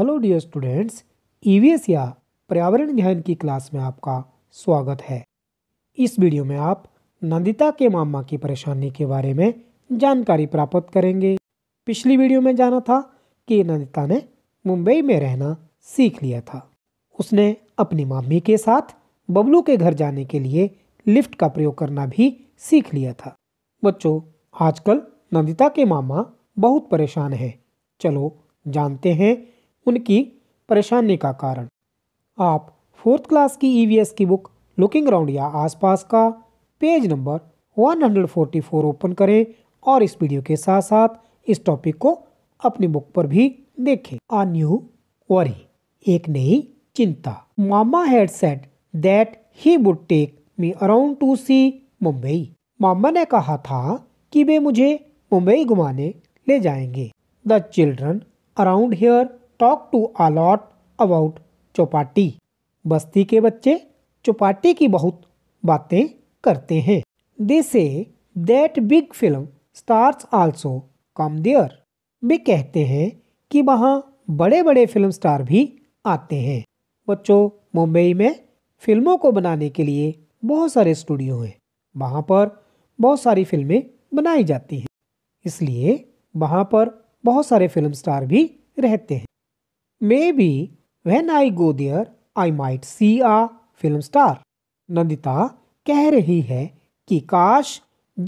Hello dear students EVS e या पर्यावरण ज्ञान की क्लास में आपका स्वागत है इस वीडियो में आप नंदिता के मामा की परेशानी के बारे में जानकारी प्राप्त करेंगे पिछली वीडियो में जाना था कि नंदिता ने मुंबई में रहना सीख लिया था उसने अपनी मामी के साथ बबलू के घर जाने के लिए लिफ्ट का प्रयोग करना भी सीख लिया था बच्चों आजकल नंदिता के मामा बहुत परेशान हैं चलो जानते हैं उनकी परेशानी का कारण आप फोर्थ क्लास की ईवीएस e की बुक लुकिंग राउंड या आसपास का पेज नंबर 144 ओपन करें और इस वीडियो के साथ साथ इस टॉपिक को अपनी बुक पर भी देखें आ न्यू वरी एक नई चिंता Mama had set that he would take me around to see Mumbai मामा ने कहा था कि वे मुझे मुंबई घुमाने ले जाएंगे the children around here talk to a lot about Chowpatty बस्ती के बच्चे चौपाटी की बहुत बातें करते हैं they say that big film stars also come there वे कहते हैं कि वहाँ बड़े बड़े फिल्म स्टार भी आते हैं बच्चों मुंबई में फिल्मों को बनाने के लिए बहुत सारे स्टूडियो हैं वहाँ पर बहुत सारी फिल्में बनाई जाती हैं इसलिए वहाँ पर बहुत सारे फिल्म स्टार भी रहते हैं Maybe when I go there, I might see a film star. Nandita कह रही है कि काश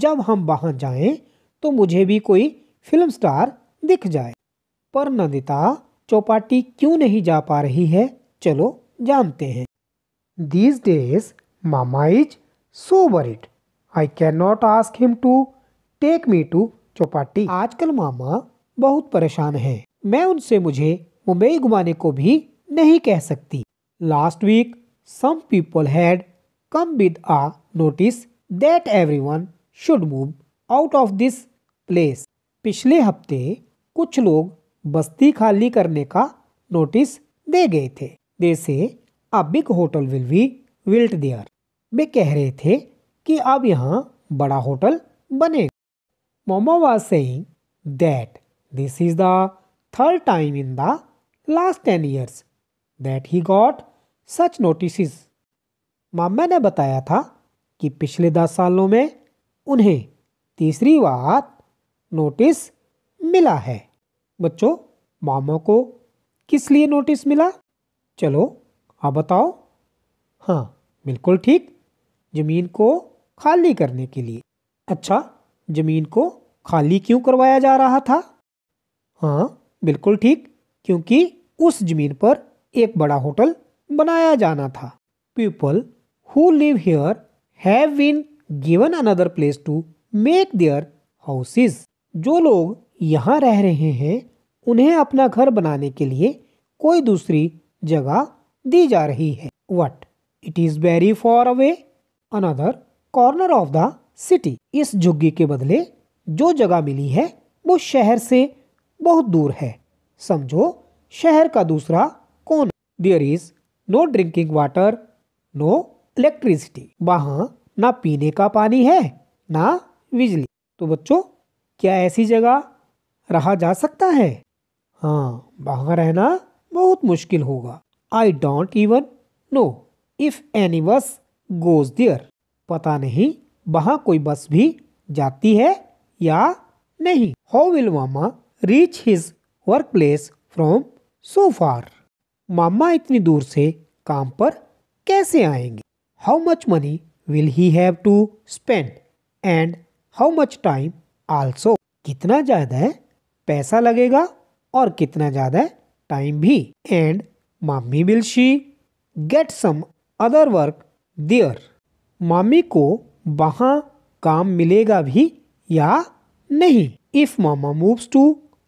जब हम वहाँ जाएं तो मुझे भी कोई फिल्म स्टार दिख जाए पर नंदिता चौपाटी क्यों नहीं जा पा रही है चलो जानते हैं these days Mama is sober it I can not ask him to take me to Chowpatty आजकल मामा बहुत परेशान है मैं उनसे मुझे उमेय घुमाने को भी नहीं कह सकती last week some people had come with a notice that everyone should move out of this place पिछले हफ्ते कुछ लोग बस्ती खाली करने का नोटिस दे गए थे they say a big hotel will be built there वे कह रहे थे कि अब यहाँ बड़ा होटल बने Mama was saying that this is the third time in the last ten years that he got such notice मामा ने बताया था कि पिछले दस सालों में उन्हें तीसरी बार नोटिस मिला है बच्चों मामा को किस लिए नोटिस मिला चलो आप बताओ हाँ बिल्कुल ठीक ज़मीन को खाली करने के लिए अच्छा ज़मीन को खाली क्यों करवाया जा रहा था हाँ बिल्कुल ठीक क्योंकि उस जमीन पर एक बड़ा होटल बनाया जाना था people who live here have been given another place to make their houses जो लोग यहाँ रह रहे हैं उन्हें अपना घर बनाने के लिए कोई दूसरी जगह दी जा रही है but it is very far away another corner of the city इस झुग्गी के बदले जो जगह मिली है वो शहर से बहुत दूर है समझो शहर का दूसरा कौन there is no drinking water no electricity वहां ना पीने का पानी है ना बिजली तो बच्चों क्या ऐसी जगह रहा जा सकता है हाँ वहाँ रहना बहुत मुश्किल होगा I don't even know if any bus goes there पता नहीं वहाँ कोई बस भी जाती है या नहीं how will Mama reach his work place from so far मामा इतनी दूर से काम पर कैसे आएंगे how much money will he have to spend and how much time also कितना ज़्यादा है पैसा लगेगा और कितना ज़्यादा टाइम भी and Mami will she get some other work there मामी को वहां काम मिलेगा भी या नहीं if Mama moves to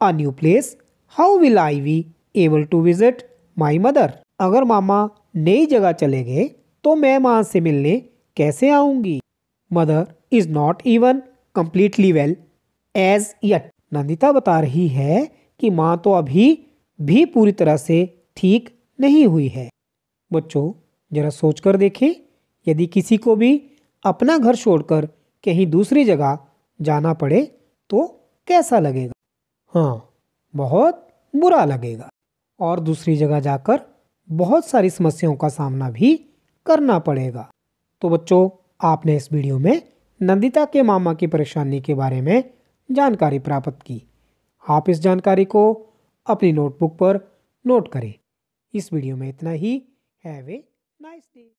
a new place how will I be able to visit my mother अगर मामा नई जगह चले गए तो मैं माँ से मिलने कैसे आऊंगी mother is not even completely well as yet Nandita बता रही है कि माँ तो अभी भी पूरी तरह से ठीक नहीं हुई है बच्चों जरा सोच कर देखें यदि किसी को भी अपना घर छोड़कर कहीं दूसरी जगह जाना पड़े तो कैसा लगेगा हाँ बहुत बुरा लगेगा और दूसरी जगह जाकर बहुत सारी समस्याओं का सामना भी करना पड़ेगा तो बच्चों आपने इस वीडियो में नंदिता के मामा की परेशानी के बारे में जानकारी प्राप्त की आप इस जानकारी को अपनी नोटबुक पर नोट करें इस वीडियो में इतना ही हैव ए नाइस डे